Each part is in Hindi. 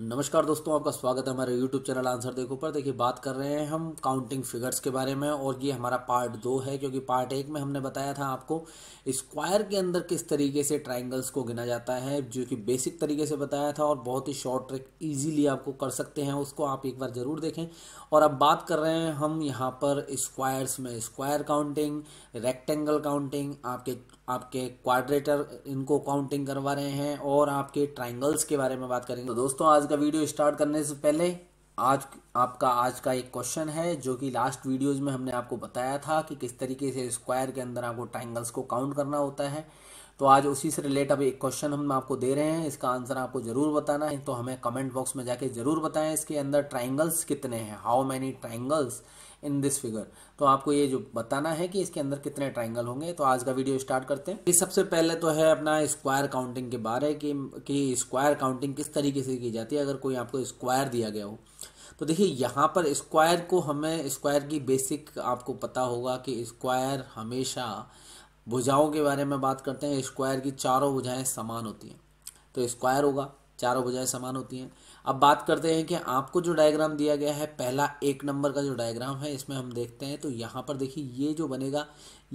नमस्कार दोस्तों आपका स्वागत है हमारे YouTube चैनल आंसर देखो पर देखिए बात कर रहे हैं हम काउंटिंग फिगर्स के बारे में और ये हमारा पार्ट दो है क्योंकि पार्ट एक में हमने बताया था आपको स्क्वायर के अंदर किस तरीके से ट्राइंगल्स को गिना जाता है जो कि बेसिक तरीके से बताया था और बहुत ही शॉर्ट ट्रिक ईजीली आपको कर सकते हैं उसको आप एक बार ज़रूर देखें और अब बात कर रहे हैं हम यहाँ पर स्क्वायर्स में स्क्वायर काउंटिंग रेक्टेंगल काउंटिंग आपके आपके क्वाड्रेटर इनको काउंटिंग करवा रहे हैं और आपके ट्राइंगल्स के बारे में बात करेंगे तो दोस्तों आज का वीडियो स्टार्ट करने से पहले आज आपका आज का एक क्वेश्चन है जो कि लास्ट वीडियोज में हमने आपको बताया था कि किस तरीके से स्क्वायर के अंदर आपको ट्राइंगल्स को काउंट करना होता है तो आज उसी से रिलेट अब एक क्वेश्चन हम आपको दे रहे हैं इसका आंसर आपको जरूर बताना है तो हमें कमेंट बॉक्स में जाके जरूर बताएं इसके अंदर ट्राइंगल्स कितने हैं how many triangles in this figure तो आपको ये जो बताना है कि इसके अंदर कितने ट्राइंगल होंगे तो आज का वीडियो स्टार्ट करते हैं सबसे पहले तो है अपना स्क्वायर काउंटिंग के बारे कि कि स्क्वायर काउंटिंग किस तरीके से की जाती है अगर कोई आपको स्क्वायर दिया गया हो तो देखिए यहाँ पर स्क्वायर को हमें स्क्वायर की बेसिक आपको पता होगा कि स्क्वायर हमेशा भुजाओं के बारे में बात करते हैं स्क्वायर की चारों भुजाएं समान होती हैं तो स्क्वायर होगा चारों भुजाएं समान होती हैं अब बात करते हैं कि आपको जो डायग्राम दिया गया है पहला एक नंबर का जो डायग्राम है इसमें हम देखते हैं तो यहाँ पर देखिए ये जो बनेगा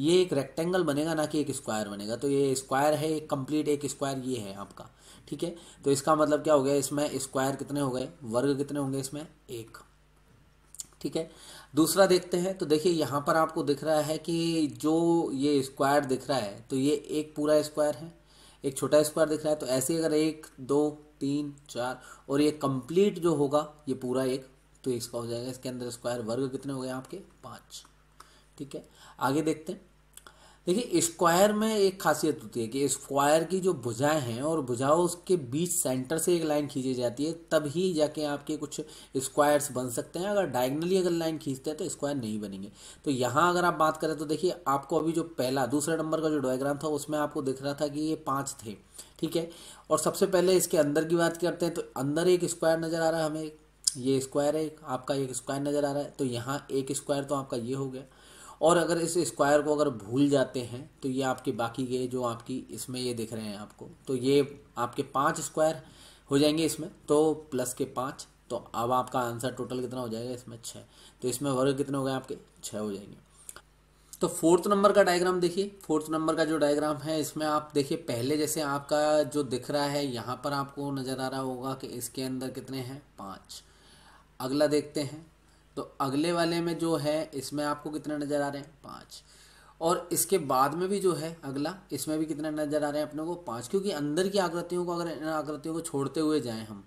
ये एक रेक्टेंगल बनेगा ना कि एक स्क्वायर बनेगा तो ये स्क्वायर है एक कंप्लीट एक स्क्वायर ये है आपका ठीक है तो इसका मतलब क्या हो गया इसमें स्क्वायर कितने हो गए वर्ग कितने होंगे इसमें एक ठीक है दूसरा देखते हैं तो देखिए यहाँ पर आपको दिख रहा है कि जो ये स्क्वायर दिख रहा है तो ये एक पूरा स्क्वायर है एक छोटा स्क्वायर दिख रहा है तो ऐसे अगर एक दो तीन चार और ये कंप्लीट जो होगा ये पूरा एक तो इसका हो जाएगा इसके अंदर स्क्वायर वर्ग कितने हो गए आपके पाँच ठीक है आगे देखते हैं देखिए स्क्वायर में एक खासियत होती है कि स्क्वायर की जो भुजाएं हैं और भुजाओं उसके बीच सेंटर से एक लाइन खींची जाती है तभी जाके आपके कुछ स्क्वायर्स बन सकते हैं अगर डायगनली अगर लाइन खींचते हैं तो स्क्वायर नहीं बनेंगे तो यहाँ अगर आप बात करें तो देखिए आपको अभी जो पहला दूसरे नंबर का जो डायग्राम था उसमें आपको दिख रहा था कि ये पाँच थे ठीक है और सबसे पहले इसके अंदर की बात करते हैं तो अंदर एक स्क्वायर नज़र आ रहा है हमें ये स्क्वायर है आपका एक स्क्वायर नज़र आ रहा है तो यहाँ एक स्क्वायर तो आपका ये हो गया और अगर इस स्क्वायर को अगर भूल जाते हैं तो ये आपके बाकी के जो आपकी इसमें ये दिख रहे हैं आपको तो ये आपके पाँच स्क्वायर हो जाएंगे इसमें तो प्लस के पाँच तो अब आपका आंसर टोटल कितना हो जाएगा इसमें छः तो इसमें वर्ग कितने हो गए आपके छः हो जाएंगे तो फोर्थ नंबर का डायग्राम देखिए फोर्थ नंबर का जो डायग्राम है इसमें आप देखिए पहले जैसे आपका जो दिख रहा है यहाँ पर आपको नज़र आ रहा होगा कि इसके अंदर कितने हैं पाँच अगला देखते हैं तो अगले वाले में जो है इसमें आपको कितना नज़र आ रहे हैं पाँच और इसके बाद में भी जो है अगला इसमें भी कितना नज़र आ रहे हैं अपने को पाँच क्योंकि अंदर की आकृतियों को अगर इन आकृतियों को छोड़ते हुए जाएं हम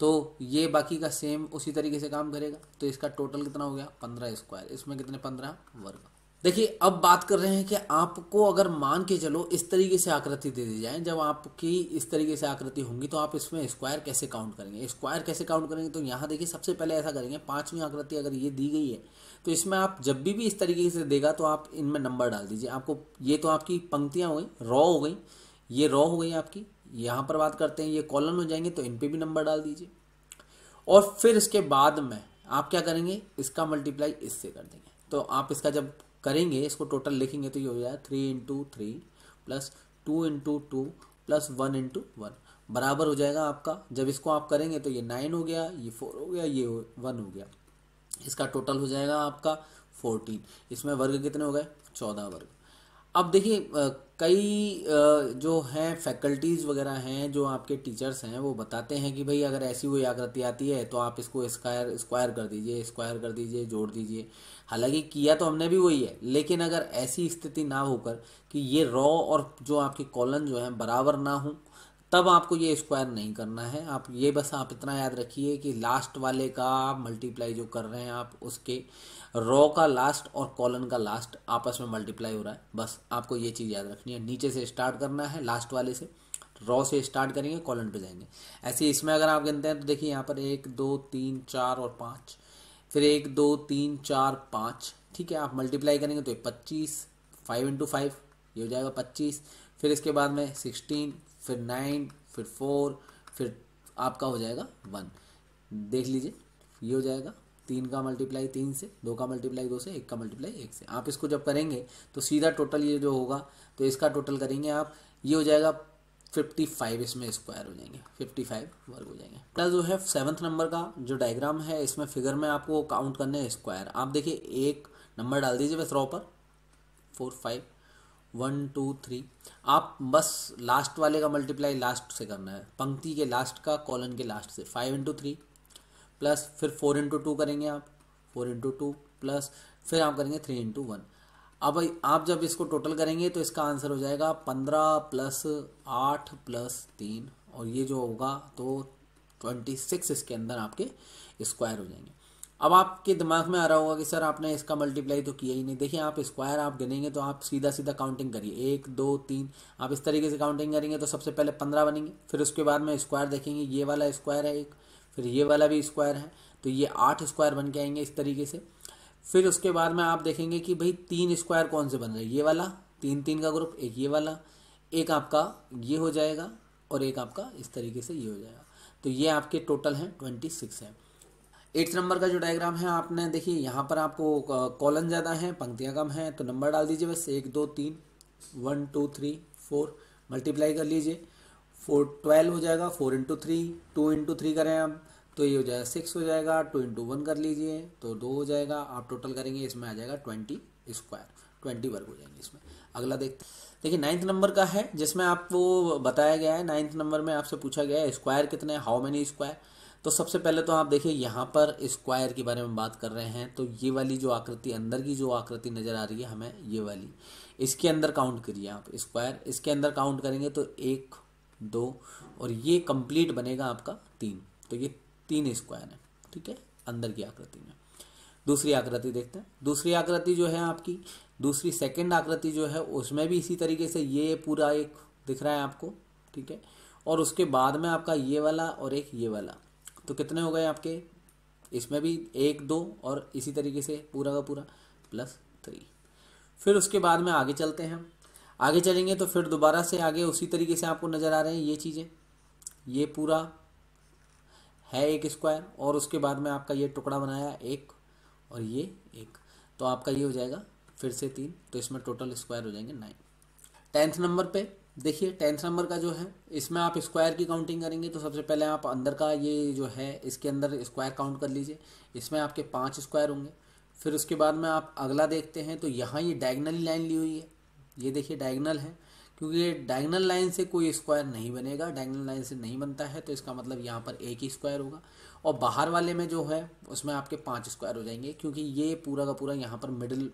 तो ये बाकी का सेम उसी तरीके से काम करेगा तो इसका टोटल कितना हो गया पंद्रह स्क्वायर इसमें कितने पंद्रह वर्ग देखिए अब बात कर रहे हैं कि आपको अगर मान के चलो इस तरीके से आकृति दे दी जाए जब आपकी इस तरीके से आकृति होंगी तो आप इसमें स्क्वायर कैसे काउंट करेंगे स्क्वायर कैसे काउंट करेंगे तो यहाँ देखिए सबसे पहले ऐसा करेंगे पाँचवीं आकृति अगर ये दी गई है तो इसमें आप जब भी भी इस तरीके से देगा तो आप इनमें नंबर डाल दीजिए आपको ये तो आपकी पंक्तियाँ हो गई रॉ हो गई ये रॉ हो गई आपकी यहाँ पर बात करते हैं ये कॉलन हो जाएंगे तो इन पर भी नंबर डाल दीजिए और फिर इसके बाद में आप क्या करेंगे इसका मल्टीप्लाई इससे कर देंगे तो आप इसका जब करेंगे इसको टोटल लिखेंगे तो ये हो जाएगा three into three plus two into two plus one into one बराबर हो जाएगा आपका जब इसको आप करेंगे तो ये नाइन हो गया ये फोर हो गया ये वन हो गया इसका टोटल हो जाएगा आपका फोर्टीन इसमें वर्ग कितने हो गए चौदह वर्ग अब देखिए कई जो हैं फैकल्टीज़ वगैरह हैं जो आपके टीचर्स हैं वो बताते हैं कि भाई अगर ऐसी कोई आकृति आती है तो आप इसको स्क्वायर स्क्वायर कर दीजिए स्क्वायर कर दीजिए जोड़ दीजिए हालांकि किया तो हमने भी वही है लेकिन अगर ऐसी स्थिति ना होकर कि ये रॉ और जो आपके कॉलन जो है बराबर ना हो तब आपको ये स्क्वायर नहीं करना है आप ये बस आप इतना याद रखिए कि लास्ट वाले का मल्टीप्लाई जो कर रहे हैं आप उसके रॉ का लास्ट और कॉलन का लास्ट आपस में मल्टीप्लाई हो रहा है बस आपको ये चीज़ याद रखनी है नीचे से स्टार्ट करना है लास्ट वाले से रॉ से स्टार्ट करेंगे कॉलन पे जाएंगे ऐसे इसमें अगर आप गिनते हैं तो देखिए यहाँ पर एक दो तीन चार और पाँच फिर एक दो तीन चार पाँच ठीक है आप मल्टीप्लाई करेंगे तो ये पच्चीस फाइव इंटू फाइव ये हो जाएगा पच्चीस फिर इसके बाद में सिक्सटीन फिर नाइन फिर फोर फिर आपका हो जाएगा वन देख लीजिए ये हो जाएगा तीन का मल्टीप्लाई तीन से दो का मल्टीप्लाई दो से एक का मल्टीप्लाई एक से आप इसको जब करेंगे तो सीधा टोटल ये जो होगा तो इसका टोटल करेंगे आप ये हो जाएगा फिफ्टी फाइव इसमें स्क्वायर हो जाएंगे फिफ्टी फाइव वर्ग हो जाएंगे प्लस जो है सेवन्थ नंबर का जो डायग्राम है इसमें फिगर में आपको काउंट करने हैं स्क्वायर आप देखिए एक नंबर डाल दीजिए बस रॉ पर four five one two three आप बस लास्ट वाले का मल्टीप्लाई लास्ट से करना है पंक्ति के लास्ट का कॉलन के लास्ट से फाइव इंटू थ्री प्लस फिर फोर इंटू टू करेंगे आप फोर इंटू टू प्लस फिर आप करेंगे थ्री इंटू वन अब आप जब इसको टोटल करेंगे तो इसका आंसर हो जाएगा पंद्रह प्लस आठ प्लस तीन और ये जो होगा तो ट्वेंटी सिक्स इसके अंदर आपके स्क्वायर हो जाएंगे अब आपके दिमाग में आ रहा होगा कि सर आपने इसका मल्टीप्लाई तो किया ही नहीं देखिए आप स्क्वायर आप गिनेंगे तो आप सीधा सीधा काउंटिंग करिए एक दो तीन आप इस तरीके से काउंटिंग करेंगे तो सबसे पहले पंद्रह बनेंगे फिर उसके बाद में स्क्वायर देखेंगे ये वाला स्क्वायर है एक फिर ये वाला भी स्क्वायर है तो ये आठ स्क्वायर बन के आएंगे इस तरीके से फिर उसके बाद में आप देखेंगे कि भाई तीन स्क्वायर कौन से बन रहे ये वाला तीन तीन का ग्रुप एक ये वाला एक आपका ये हो जाएगा और एक आपका इस तरीके से ये हो जाएगा तो ये आपके टोटल हैं ट्वेंटी सिक्स है एट्थ नंबर का जो डायग्राम है आपने देखिए यहाँ पर आपको कॉलन ज़्यादा है पंक्तियाँ कम हैं तो नंबर डाल दीजिए बस एक दो तीन one two three four multiply कर लीजिए फोर ट्वेल्व हो जाएगा four into three two into three करें आप तो ये हो जाएगा सिक्स हो जाएगा टू इंटू वन कर लीजिए तो दो हो जाएगा आप टोटल करेंगे इसमें आ जाएगा ट्वेंटी स्क्वायर ट्वेंटी वर्ग हो जाएंगे इसमें अगला देखते देखिए नाइन्थ नंबर का है जिसमें आपको बताया गया है नाइन्थ नंबर में आपसे पूछा गया है स्क्वायर कितने हाउ मैनी स्क्वायर तो सबसे पहले तो आप देखिए यहाँ पर स्क्वायर के बारे में बात कर रहे हैं तो ये वाली जो आकृति अंदर की जो आकृति नज़र आ रही है हमें ये वाली इसके अंदर काउंट करिए आप स्क्वायर इसके अंदर काउंट करेंगे तो एक दो और ये कंप्लीट बनेगा आपका तीन तो ये तीन स्क्वायर है ठीक है अंदर की आकृति में दूसरी आकृति देखते हैं दूसरी आकृति जो है आपकी दूसरी सेकंड आकृति जो है उसमें भी इसी तरीके से ये पूरा एक दिख रहा है आपको ठीक है और उसके बाद में आपका ये वाला और एक ये वाला तो कितने हो गए आपके इसमें भी एक दो और इसी तरीके से पूरा का पूरा प्लस थ्री फिर उसके बाद में आगे चलते हैं आगे चलेंगे तो फिर दोबारा से आगे उसी तरीके से आपको नज़र आ रहे हैं ये चीज़ें ये पूरा है एक स्क्वायर और उसके बाद में आपका ये टुकड़ा बनाया एक और ये एक तो आपका ये हो जाएगा फिर से तीन तो इसमें टोटल स्क्वायर हो जाएंगे नाइन टेंथ नंबर पे देखिए टेंथ नंबर का जो है इसमें आप स्क्वायर की काउंटिंग करेंगे तो सबसे पहले आप अंदर का ये जो है इसके अंदर स्क्वायर काउंट कर लीजिए इसमें आपके पाँच स्क्वायर होंगे फिर उसके बाद में आप अगला देखते हैं तो यहाँ ये डायगनली लाइन ली हुई है ये देखिए डायगनल है क्योंकि डायगनल लाइन से कोई स्क्वायर नहीं बनेगा डायगनल लाइन से नहीं बनता है तो इसका मतलब यहाँ पर एक ही स्क्वायर होगा और बाहर वाले में जो है उसमें आपके पाँच स्क्वायर हो जाएंगे क्योंकि ये पूरा का पूरा यहाँ पर मिडिल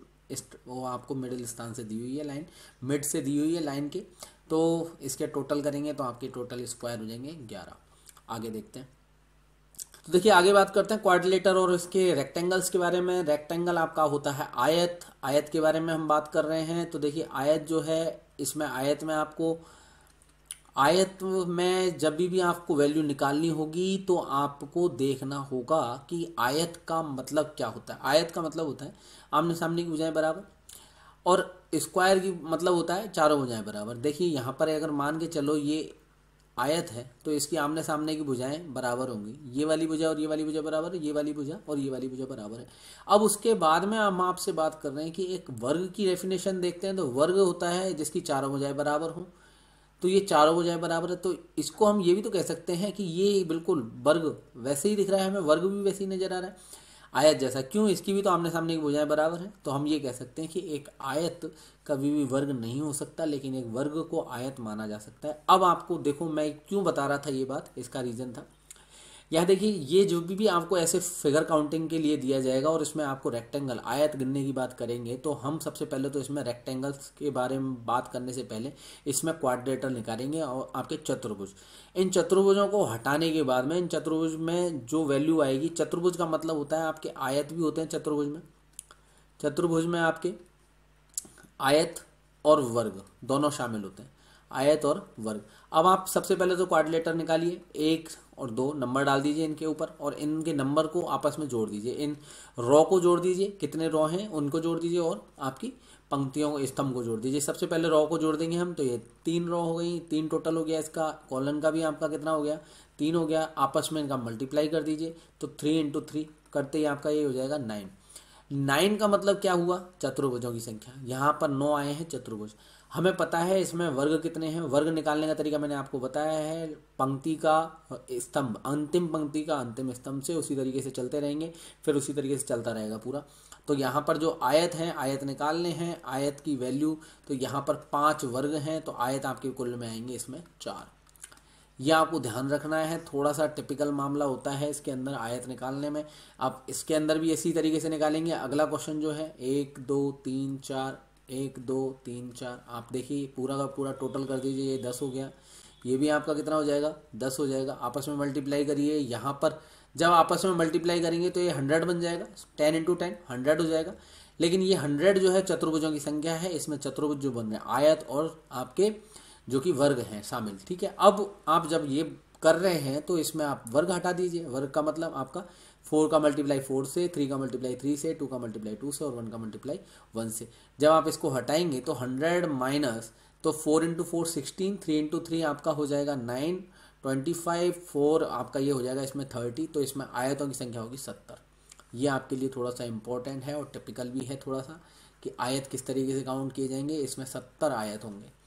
वो आपको मिडिल स्थान से दी हुई है लाइन मिड से दी हुई है लाइन के तो इसके टोटल करेंगे तो आपके टोटल स्क्वायर हो जाएंगे ग्यारह आगे देखते हैं तो देखिए आगे बात करते हैं क्वाड्रिलेटर और इसके रेक्टेंगल्स के बारे में रेक्टेंगल आपका होता है आयत आयत के बारे में हम बात कर रहे हैं तो देखिए आयत जो है इसमें आयत में आपको आयत में जब भी, भी आपको वैल्यू निकालनी होगी तो आपको देखना होगा कि आयत का मतलब क्या होता है आयत का मतलब होता है आमने सामने की भुजाएं बराबर और स्क्वायर की मतलब होता है चारों भुजाएं बराबर देखिए यहाँ पर अगर मान के चलो ये आयत है तो इसकी आमने सामने की भुजाएं बराबर होंगी ये वाली भुजा और ये वाली भुजा बराबर है ये वाली भुजा और ये वाली भुजा बराबर है अब उसके बाद में हम आपसे बात कर रहे हैं कि एक वर्ग की डेफिनेशन देखते हैं तो वर्ग होता है जिसकी चारों भुजाएं बराबर हों तो ये चारों भुजाएं बराबर है तो इसको हम ये भी तो कह सकते हैं कि ये बिल्कुल वर्ग वैसे ही दिख रहा है हमें वर्ग भी वैसे ही नजर आ रहा है आयत जैसा क्यों इसकी भी तो आमने सामने की बुझाएं बराबर है तो हम ये कह सकते हैं कि एक आयत कभी भी वर्ग नहीं हो सकता लेकिन एक वर्ग को आयत माना जा सकता है अब आपको देखो मैं क्यों बता रहा था ये बात इसका रीज़न था यह देखिए ये जो भी भी आपको ऐसे फिगर काउंटिंग के लिए दिया जाएगा और इसमें आपको रेक्टेंगल आयत गिनने की बात करेंगे तो हम सबसे पहले तो इसमें रेक्टेंगल्स के बारे में बात करने से पहले इसमें क्वाड्रेटर निकालेंगे और आपके चतुर्भुज इन चतुर्भुजों को हटाने के बाद में इन चतुर्भुज में जो वैल्यू आएगी चतुर्भुज का मतलब होता है आपके आयत भी होते हैं चतुर्भुज में चतुर्भुज में आपके आयत और वर्ग दोनों शामिल होते हैं आयत और वर्ग अब आप सबसे पहले तो क्वाड्रिलेटर निकालिए एक और दो नंबर डाल दीजिए इनके ऊपर और इनके नंबर को आपस में जोड़ दीजिए इन रॉ को जोड़ दीजिए कितने रॉ हैं उनको जोड़ दीजिए और आपकी पंक्तियों स्तंभ को जोड़ दीजिए सबसे पहले रॉ को जोड़ देंगे हम तो ये तीन रॉ हो गई तीन टोटल हो गया इसका कॉलन का भी आपका कितना हो गया तीन हो गया आपस में इनका मल्टीप्लाई कर दीजिए तो थ्री इंटू थ्री करते ही आपका ये हो जाएगा नाइन नाइन का मतलब क्या हुआ चतुर्भुजों की संख्या यहाँ पर नौ आए हैं चतुर्भुज हमें पता है इसमें वर्ग कितने हैं वर्ग निकालने का तरीका मैंने आपको बताया है पंक्ति का स्तंभ अंतिम पंक्ति का अंतिम स्तंभ से उसी तरीके से चलते रहेंगे फिर उसी तरीके से चलता रहेगा पूरा तो यहाँ पर जो आयत हैं आयत निकालने हैं आयत की वैल्यू तो यहाँ पर पाँच वर्ग हैं तो आयत आपके कुल में आएंगे इसमें चार यह आपको ध्यान रखना है थोड़ा सा टिपिकल मामला होता है इसके अंदर आयत निकालने में आप इसके अंदर भी इसी तरीके से निकालेंगे अगला क्वेश्चन जो है एक दो तीन चार एक दो तीन चार आप देखिए पूरा का पूरा टोटल कर दीजिए ये दस हो गया ये भी आपका कितना हो जाएगा दस हो जाएगा आपस में मल्टीप्लाई करिए यहाँ पर जब आपस में मल्टीप्लाई करेंगे तो ये हंड्रेड बन जाएगा टेन इंटू टेन हंड्रेड हो जाएगा लेकिन ये हंड्रेड जो है चतुर्भुजों की संख्या है इसमें चतुर्भुज जो बन रहे हैं आयत और आपके जो कि वर्ग हैं शामिल ठीक है अब आप जब ये कर रहे हैं तो इसमें आप वर्ग हटा दीजिए वर्ग का मतलब आपका फोर का मल्टीप्लाई फोर से थ्री का मल्टीप्लाई थ्री से टू का मल्टीप्लाई टू से और वन का मल्टीप्लाई वन से जब आप इसको हटाएंगे तो हंड्रेड माइनस तो four into four sixteen three into three आपका हो जाएगा नाइन ट्वेंटी फाइव फोर आपका ये हो जाएगा इसमें थर्टी तो इसमें आयतों की संख्या होगी सत्तर ये आपके लिए थोड़ा सा इंपॉर्टेंट है और टिपिकल भी है थोड़ा सा कि आयत किस तरीके से काउंट किए जाएंगे इसमें सत्तर आयत होंगे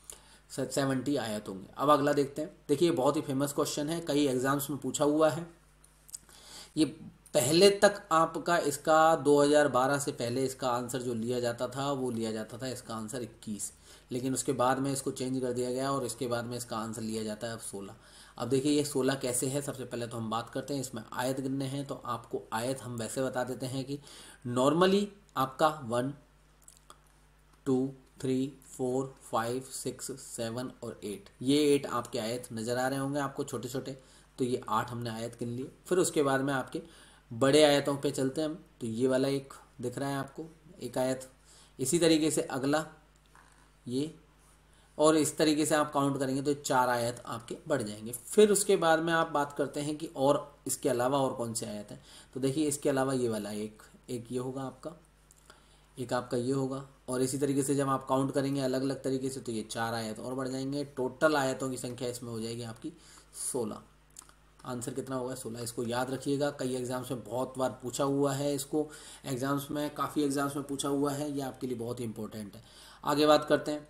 सेवेंटी आयत तो होंगे अब अगला देखते हैं देखिए बहुत ही फेमस क्वेश्चन है कई एग्जाम्स में पूछा हुआ है ये पहले तक आपका इसका 2012 से पहले इसका आंसर जो लिया जाता था वो लिया जाता था इसका आंसर 21 लेकिन उसके बाद में इसको चेंज कर दिया गया और इसके बाद में इसका आंसर लिया जाता है अब 16 अब देखिए ये 16 कैसे है सबसे पहले तो हम बात करते हैं इसमें आयत गिनने हैं तो आपको आयत हम वैसे बता देते हैं कि नॉर्मली आपका one two three four five six seven और एट ये एट आपके आयत नज़र आ रहे होंगे आपको छोटे छोटे तो ये आठ हमने आयत गिन लिए फिर उसके बाद में आपके बड़े आयतों पे चलते हैं हम तो ये वाला एक दिख रहा है आपको एक आयत इसी तरीके से अगला ये और इस तरीके से आप काउंट करेंगे तो चार आयत आपके बढ़ जाएंगे फिर उसके बाद में आप बात करते हैं कि और इसके अलावा और कौन से आयत हैं तो देखिए इसके अलावा ये वाला एक एक ये होगा आपका एक आपका ये होगा और इसी तरीके से जब आप काउंट करेंगे अलग अलग तरीके से तो ये चार आयत और बढ़ जाएंगे टोटल आयतों की संख्या इसमें हो जाएगी आपकी सोलह आंसर कितना होगा सोलह इसको याद रखिएगा कई एग्जाम्स में बहुत बार पूछा हुआ है इसको एग्जाम्स में काफ़ी एग्जाम्स में पूछा हुआ है ये आपके लिए बहुत ही इंपॉर्टेंट है आगे बात करते हैं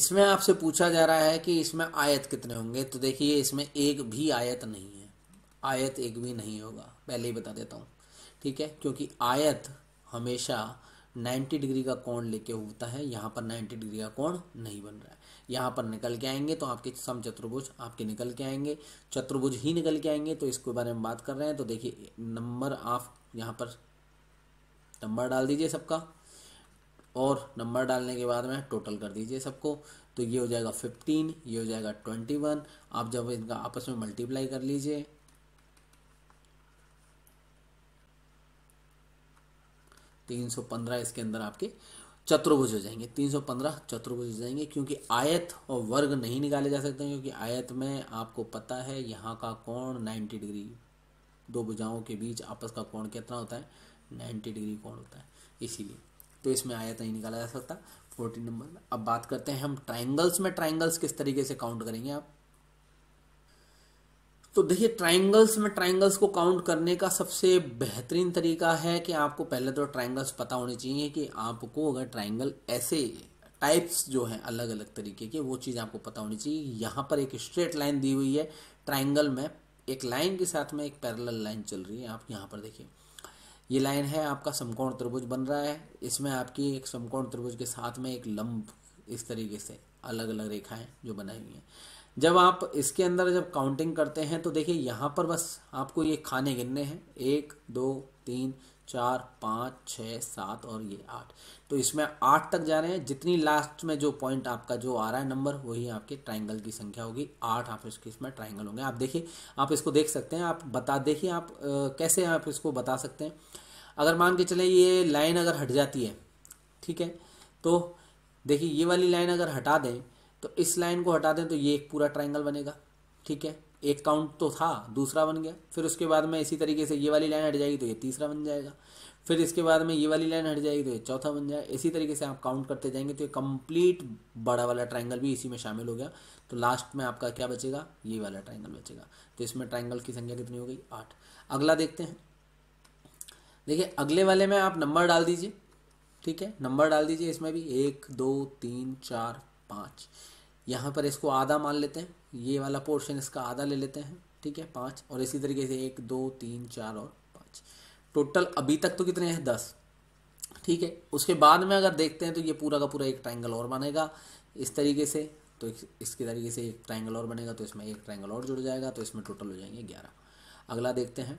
इसमें आपसे पूछा जा रहा है कि इसमें आयत कितने होंगे तो देखिए इसमें एक भी आयत नहीं है आयत एक भी नहीं होगा पहले ही बता देता हूँ ठीक है क्योंकि आयत हमेशा 90 डिग्री का कोण लेके होता है यहाँ पर 90 डिग्री का कोण नहीं बन रहा है यहाँ पर निकल के आएंगे तो आपके सम चतुर्भुज आपके निकल के आएंगे चतुर्भुज ही निकल के आएंगे तो इसके बारे में बात कर रहे हैं तो देखिए नंबर ऑफ यहाँ पर नंबर डाल दीजिए सबका और नंबर डालने के बाद में टोटल कर दीजिए सबको तो ये हो जाएगा फिफ्टीन ये हो जाएगा ट्वेंटी वन आप जब इनका आपस में मल्टीप्लाई कर लीजिए 315 इसके अंदर आपके चतुर्भुज हो जाएंगे 315 चतुर्भुज हो जाएंगे क्योंकि आयत और वर्ग नहीं निकाले जा सकते क्योंकि आयत में आपको पता है यहाँ का कोण 90 डिग्री दो भुजाओं के बीच आपस का कोण कितना होता है 90 डिग्री कोण होता है इसीलिए तो इसमें आयत नहीं निकाला जा सकता फोर्टीन नंबर अब बात करते हैं हम ट्राइंगल्स में ट्राइंगल्स किस तरीके से काउंट करेंगे आप तो देखिए ट्राइंगल्स में ट्राइंगल्स को काउंट करने का सबसे बेहतरीन तरीका है कि आपको पहले तो ट्राइंगल्स पता होने चाहिए कि आपको अगर ट्राइंगल ऐसे टाइप्स जो हैं अलग अलग तरीके के वो चीज़ आपको पता होनी चाहिए यहाँ पर एक स्ट्रेट लाइन दी हुई है ट्राइंगल में एक लाइन के साथ में एक पैरल लाइन चल रही है आप यहाँ पर देखिए ये लाइन है आपका समकोण त्रिभुज बन रहा है इसमें आपकी एक समकोण त्रिभुज के साथ में एक लंब इस तरीके से अलग अलग रेखाएं जो बनाई हुई हैं जब आप इसके अंदर जब काउंटिंग करते हैं तो देखिए यहाँ पर बस आपको ये खाने गिनने हैं एक दो तीन चार पाँच छः सात और ये आठ तो इसमें आठ तक जा रहे हैं जितनी लास्ट में जो पॉइंट आपका जो आ रहा है नंबर वही आपके ट्राइंगल की संख्या होगी आठ आप इसके इसमें ट्राइंगल होंगे आप देखिए आप इसको देख सकते हैं आप बता देखिए आप आ, कैसे आप इसको बता सकते हैं अगर मान के चले ये लाइन अगर हट जाती है ठीक है तो देखिए ये वाली लाइन अगर हटा दें तो इस लाइन को हटा दें तो ये एक पूरा ट्राइंगल बनेगा ठीक है एक काउंट तो था दूसरा बन गया फिर उसके बाद में इसी तरीके से ये वाली लाइन हट जाएगी तो ये तीसरा बन जाएगा फिर इसके बाद में ये वाली लाइन हट जाएगी तो ये चौथा बन जाएगा इसी तरीके से आप काउंट करते जाएंगे तो ये कंप्लीट बड़ा वाला ट्राइंगल भी इसी में शामिल हो गया तो लास्ट में आपका क्या बचेगा ये वाला ट्राइंगल बचेगा तो इसमें ट्राइंगल की संख्या कितनी हो गई आठ अगला देखते हैं देखिए अगले वाले में आप नंबर डाल दीजिए ठीक है नंबर डाल दीजिए इसमें भी एक दो तीन चार पाँच यहाँ पर इसको आधा मान लेते हैं ये वाला पोर्शन इसका आधा ले लेते हैं ठीक है पाँच और इसी तरीके से एक दो तीन चार और पाँच टोटल अभी तक तो कितने हैं दस ठीक है उसके बाद में अगर देखते हैं तो ये पूरा का पूरा एक ट्राइंगल और बनेगा इस तरीके से तो इसके तरीके से एक ट्राइंगल और बनेगा तो इसमें एक ट्राइंगल और जुड़ जाएगा तो इसमें टोटल हो जाएंगे ग्यारह अगला देखते हैं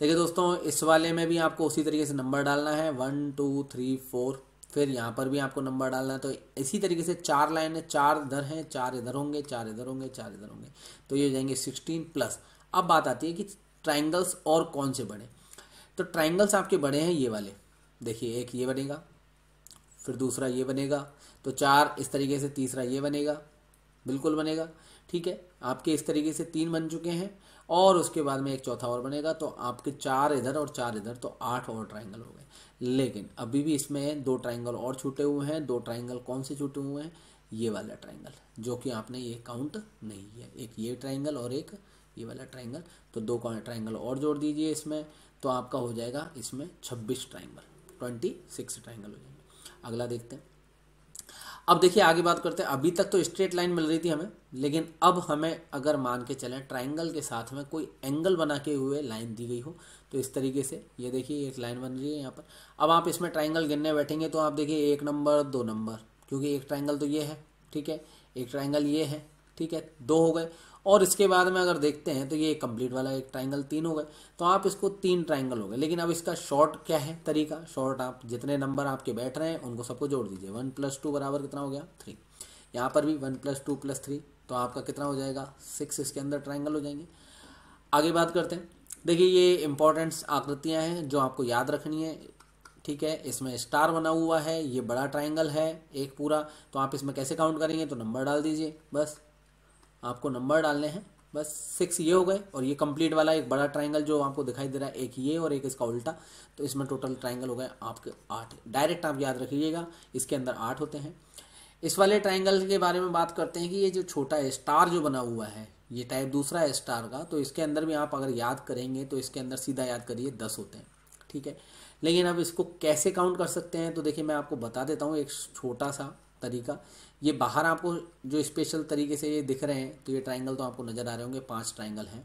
देखिए दोस्तों इस वाले में भी आपको उसी तरीके से नंबर डालना है वन टू थ्री फोर फिर यहाँ पर भी आपको नंबर डालना है तो इसी तरीके से चार लाइन है चार इधर हैं चार इधर होंगे चार इधर होंगे चार इधर होंगे तो ये हो जाएंगे सिक्सटीन प्लस अब बात आती है कि ट्राइंगल्स और कौन से बड़े तो ट्राइंगल्स आपके बड़े हैं ये वाले देखिए एक ये बनेगा फिर दूसरा ये बनेगा तो चार इस तरीके से तीसरा ये बनेगा बिल्कुल बनेगा ठीक है आपके इस तरीके से तीन बन चुके हैं और उसके बाद में एक चौथा और बनेगा तो आपके चार इधर और चार इधर तो आठ और ट्राइंगल हो गए लेकिन अभी भी इसमें दो ट्राइंगल और छूटे हुए हैं दो ट्राइंगल कौन से छूटे हुए हैं ये वाला ट्राइंगल जो कि आपने ये काउंट नहीं किया एक ये ट्राइंगल और एक ये वाला ट्राइंगल तो दो ट्राइंगल और जोड़ दीजिए इसमें तो आपका हो जाएगा इसमें छब्बीस ट्राइंगल ट्वेंटी सिक्स ट्राइंगल हो जाएंगे अगला देखते हैं अब देखिए आगे बात करते हैं अभी तक तो स्ट्रेट लाइन मिल रही थी हमें लेकिन अब हमें अगर मान के चलें ट्राइंगल के साथ में कोई एंगल बना के हुए लाइन दी गई हो तो इस तरीके से ये देखिए एक लाइन बन रही है यहाँ पर अब आप इसमें ट्राइंगल गिनने बैठेंगे तो आप देखिए एक नंबर दो नंबर क्योंकि एक ट्राइंगल तो ये है ठीक है एक ट्राइंगल ये है ठीक है दो हो गए और इसके बाद में अगर देखते हैं तो ये कंप्लीट वाला एक ट्राइंगल तीन हो गए तो आप इसको तीन ट्राइंगल हो गए लेकिन अब इसका शॉर्ट क्या है तरीका शॉर्ट आप जितने नंबर आपके बैठ रहे हैं उनको सबको जोड़ दीजिए वन प्लस टू बराबर कितना हो गया थ्री यहाँ पर भी one plus two plus three तो आपका कितना हो जाएगा सिक्स इसके अंदर ट्राइंगल हो जाएंगे आगे बात करते हैं देखिए ये इंपॉर्टेंट्स आकृतियाँ हैं जो आपको याद रखनी है ठीक है इसमें स्टार बना हुआ है ये बड़ा ट्राइंगल है एक पूरा तो आप इसमें कैसे काउंट करेंगे तो नंबर डाल दीजिए बस आपको नंबर डालने हैं बस सिक्स ये हो गए और ये कंप्लीट वाला एक बड़ा ट्राइंगल जो आपको दिखाई दे रहा है एक ये और एक इसका उल्टा तो इसमें टोटल ट्राइंगल हो गए आपके आठ डायरेक्ट आप याद रखिएगा इसके अंदर आठ होते हैं इस वाले ट्राइंगल के बारे में बात करते हैं कि ये जो छोटा स्टार जो बना हुआ है ये टाइप दूसरा है स्टार का तो इसके अंदर भी आप अगर याद करेंगे तो इसके अंदर सीधा याद करिए दस होते हैं ठीक है लेकिन अब इसको कैसे काउंट कर सकते हैं तो देखिए मैं आपको बता देता हूँ एक छोटा सा तरीका ये बाहर आपको जो स्पेशल तरीके से ये दिख रहे हैं तो ये ट्राइंगल तो आपको नज़र आ रहे होंगे पांच ट्राइंगल हैं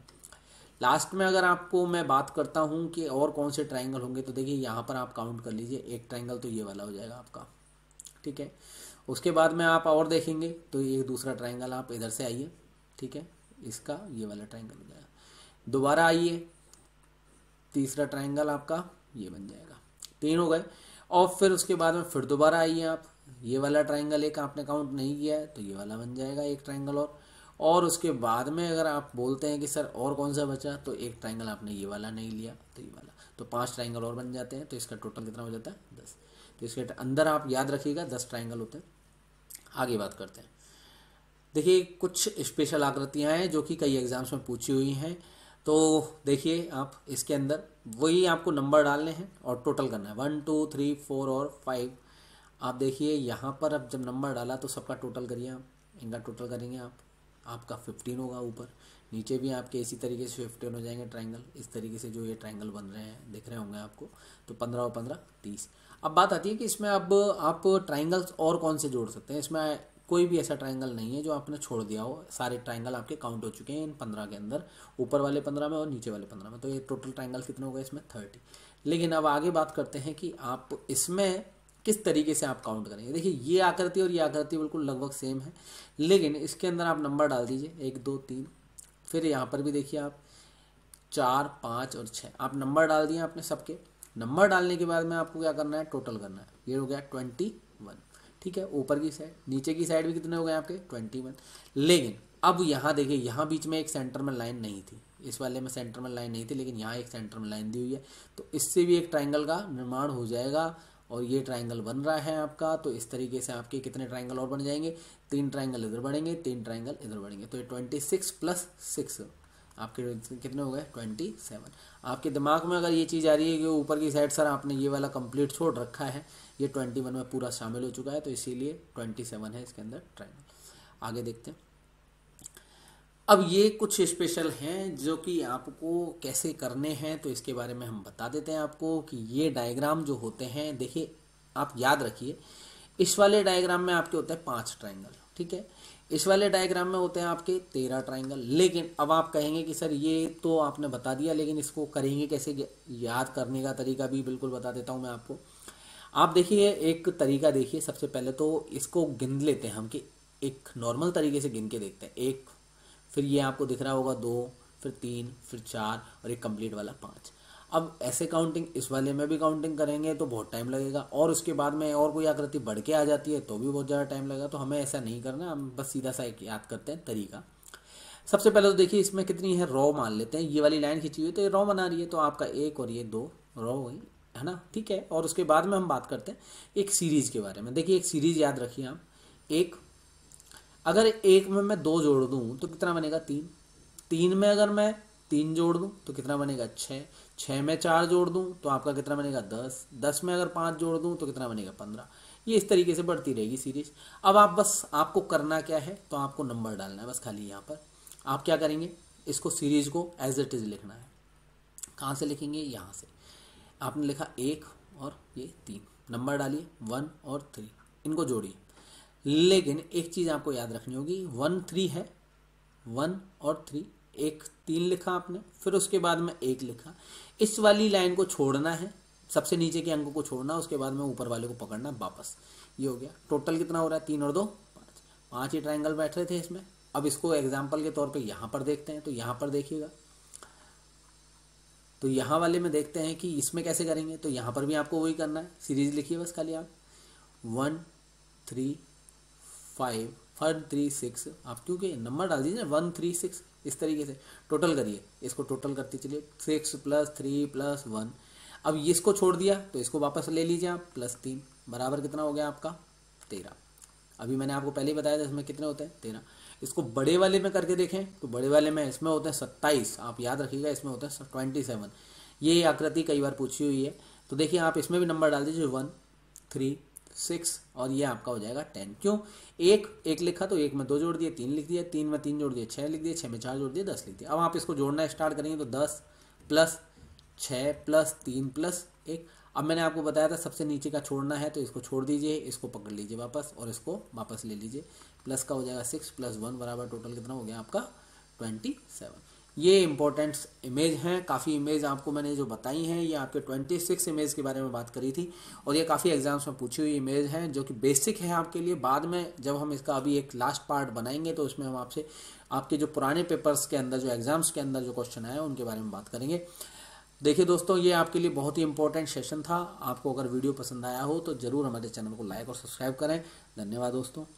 लास्ट में अगर आपको मैं बात करता हूँ कि और कौन से ट्राइंगल होंगे तो देखिए यहाँ पर आप काउंट कर लीजिए एक ट्राइंगल तो ये वाला हो जाएगा आपका ठीक है उसके बाद में आप और देखेंगे तो ये दूसरा ट्राइंगल आप इधर से आइए ठीक है इसका ये वाला ट्राइंगल हो जाएगा दोबारा आइए तीसरा ट्राइंगल आपका ये बन जाएगा तीन हो गए और फिर उसके बाद में फिर दोबारा आइए आप ये वाला ट्राइंगल एक आपने काउंट नहीं किया है तो ये वाला बन जाएगा एक ट्राइंगल और और उसके बाद में अगर आप बोलते हैं कि सर और कौन सा बचा तो एक ट्राइंगल आपने ये वाला नहीं लिया तो ये वाला तो पांच ट्राइंगल और बन जाते हैं तो इसका टोटल कितना हो जाता है दस तो इसके अंदर आप याद रखिएगा दस ट्राइंगल होते हैं आगे बात करते हैं देखिए कुछ स्पेशल आकृतियाँ हैं जो कि कई एग्जाम्स में पूछी हुई हैं तो देखिए आप इसके अंदर वही आपको नंबर डालने हैं और टोटल करना है वन टू थ्री फोर और फाइव आप देखिए यहाँ पर अब जब नंबर डाला तो सबका टोटल करिए आप इनका टोटल करेंगे आप आपका फिफ्टीन होगा ऊपर नीचे भी आपके इसी तरीके से फिफ्टीन हो जाएंगे ट्राइंगल इस तरीके से जो ये ट्राइंगल बन रहे हैं दिख रहे होंगे आपको तो पंद्रह और पंद्रह तीस अब बात आती है कि इसमें अब आप ट्राइंगल्स और कौन से जोड़ सकते हैं इसमें कोई भी ऐसा ट्राइंगल नहीं है जो आपने छोड़ दिया हो सारे ट्राइंगल आपके काउंट हो चुके हैं इन पंद्रह के अंदर ऊपर वाले पंद्रह में और नीचे वाले पंद्रह में तो ये टोटल ट्राइंगल कितने हो गए इसमें थर्टी लेकिन अब आगे बात करते हैं कि आप इसमें किस तरीके से आप काउंट करेंगे देखिए ये आकृति और ये आकृति बिल्कुल लगभग सेम है लेकिन इसके अंदर आप नंबर डाल दीजिए एक दो तीन फिर यहाँ पर भी देखिए आप चार पाँच और छः आप नंबर डाल दिए आपने सबके नंबर डालने के बाद में आपको क्या करना है टोटल करना है ये हो गया ट्वेंटी वन ठीक है ऊपर की साइड नीचे की साइड भी कितने हो गए आपके ट्वेंटी वन लेकिन अब यहाँ देखिए यहाँ बीच में एक सेंटर में लाइन नहीं थी इस वाले में सेंटर में लाइन नहीं थी लेकिन यहाँ एक सेंटर में लाइन दी हुई है तो इससे भी एक ट्राइंगल का निर्माण हो जाएगा और ये ट्राइंगल बन रहा है आपका तो इस तरीके से आपके कितने ट्राइंगल और बन जाएंगे तीन ट्राइंगल इधर बढ़ेंगे तीन ट्राइंगल इधर बढ़ेंगे तो ये ट्वेंटी सिक्स प्लस सिक्स आपके कितने हो गए ट्वेंटी सेवन आपके दिमाग में अगर ये चीज़ आ रही है कि ऊपर की साइड सर आपने ये वाला कंप्लीट छोड़ रखा है ये ट्वेंटी वन में पूरा शामिल हो चुका है तो इसीलिए ट्वेंटी सेवन है इसके अंदर ट्राइंगल आगे देखते हैं अब ये कुछ स्पेशल हैं जो कि आपको कैसे करने हैं तो इसके बारे में हम बता देते हैं आपको कि ये डायग्राम जो होते हैं देखिए आप याद रखिए इस वाले डायग्राम में आपके होते हैं पांच ट्राइंगल ठीक है इस वाले डायग्राम में होते हैं आपके तेरह ट्राइंगल लेकिन अब आप कहेंगे कि सर ये तो आपने बता दिया लेकिन इसको करेंगे कैसे याद करने का तरीका भी बिल्कुल बता देता हूँ मैं आपको आप देखिए एक तरीका देखिए सबसे पहले तो इसको गिन लेते हैं हम कि एक नॉर्मल तरीके से गिन के देखते हैं एक फिर ये आपको दिख रहा होगा दो फिर तीन फिर चार और एक कंप्लीट वाला पाँच अब ऐसे काउंटिंग इस वाले में भी काउंटिंग करेंगे तो बहुत टाइम लगेगा और उसके बाद में और कोई आकृति बढ़ के आ जाती है तो भी बहुत ज़्यादा टाइम लगेगा तो हमें ऐसा नहीं करना हम बस सीधा सा एक याद करते हैं तरीका सबसे पहले तो देखिए इसमें कितनी है रॉ मान लेते हैं ये वाली लाइन खींची हुई तो ये रॉ बना रही है तो आपका एक और ये दो रॉ हुई है ना ठीक है और उसके बाद में हम बात करते हैं एक सीरीज़ के बारे में देखिए एक सीरीज़ याद रखिए आप एक अगर एक में मैं दो जोड़ दूँ तो कितना बनेगा तीन तीन में अगर मैं तीन जोड़ दूँ तो कितना बनेगा छः छः में चार जोड़ दूँ तो आपका कितना बनेगा दस दस में अगर पाँच जोड़ दूँ तो कितना बनेगा पंद्रह ये इस तरीके से बढ़ती रहेगी सीरीज अब आप बस आपको करना क्या है तो आपको नंबर डालना है बस खाली यहाँ पर आप क्या करेंगे इसको सीरीज को एज इट इज़ लिखना है कहाँ से लिखेंगे यहाँ से आपने लिखा एक और ये तीन नंबर डालिए वन और थ्री इनको जोड़िए लेकिन एक चीज़ आपको याद रखनी होगी वन थ्री है वन और थ्री एक तीन लिखा आपने फिर उसके बाद में एक लिखा इस वाली लाइन को छोड़ना है सबसे नीचे के अंकों को छोड़ना उसके बाद में ऊपर वाले को पकड़ना वापस ये हो गया टोटल कितना हो रहा है तीन और दो पाँच पाँच ही ट्राइंगल बैठ रहे थे इसमें अब इसको एग्जाम्पल के तौर पर यहाँ पर देखते हैं तो यहाँ पर देखिएगा तो यहाँ वाले में देखते हैं कि इसमें कैसे करेंगे तो यहाँ पर भी आपको वही करना है सीरीज लिखिए बस खाली आप one three five five three six आप क्योंकि नंबर डाल दीजिए वन थ्री सिक्स इस तरीके से टोटल करिए इसको टोटल करते चलिए six plus three plus one अब इसको छोड़ दिया तो इसको वापस ले लीजिए आप प्लस तीन बराबर कितना हो गया आपका तेरह अभी मैंने आपको पहले ही बताया था इसमें कितने होते हैं तेरह इसको बड़े वाले में करके देखें तो बड़े वाले में इसमें होते हैं सत्ताईस आप याद रखिएगा इसमें होता है ट्वेंटी सेवन ये आकृति कई बार पूछी हुई है तो देखिए आप इसमें भी नंबर डाल दीजिए वन थ्री सिक्स और ये आपका हो जाएगा टेन क्यों एक एक लिखा तो एक में दो जोड़ दिए तीन लिख दिया तीन में तीन जोड़ दिए छः लिख दिए छः में चार जोड़ दिए दस लिख दिया अब आप इसको जोड़ना स्टार्ट करेंगे तो दस प्लस छः प्लस तीन प्लस एक अब मैंने आपको बताया था सबसे नीचे का छोड़ना है तो इसको छोड़ दीजिए इसको पकड़ लीजिए वापस और इसको वापस ले लीजिए प्लस का हो जाएगा सिक्स प्लस वन बराबर टोटल कितना हो गया आपका ट्वेंटी सेवन ये इंपॉर्टेंट इमेज हैं काफ़ी इमेज आपको मैंने जो बताई हैं ये आपके 26 इमेज के बारे में बात करी थी और ये काफ़ी एग्जाम्स में पूछी हुई इमेज हैं जो कि बेसिक है आपके लिए बाद में जब हम इसका अभी एक लास्ट पार्ट बनाएंगे तो उसमें हम आपसे आपके जो पुराने पेपर्स के अंदर जो एग्ज़ाम्स के अंदर जो क्वेश्चन आए उनके बारे में बात करेंगे देखिए दोस्तों ये आपके लिए बहुत ही इंपॉर्टेंट सेशन था आपको अगर वीडियो पसंद आया हो तो ज़रूर हमारे चैनल को लाइक और सब्सक्राइब करें धन्यवाद दोस्तों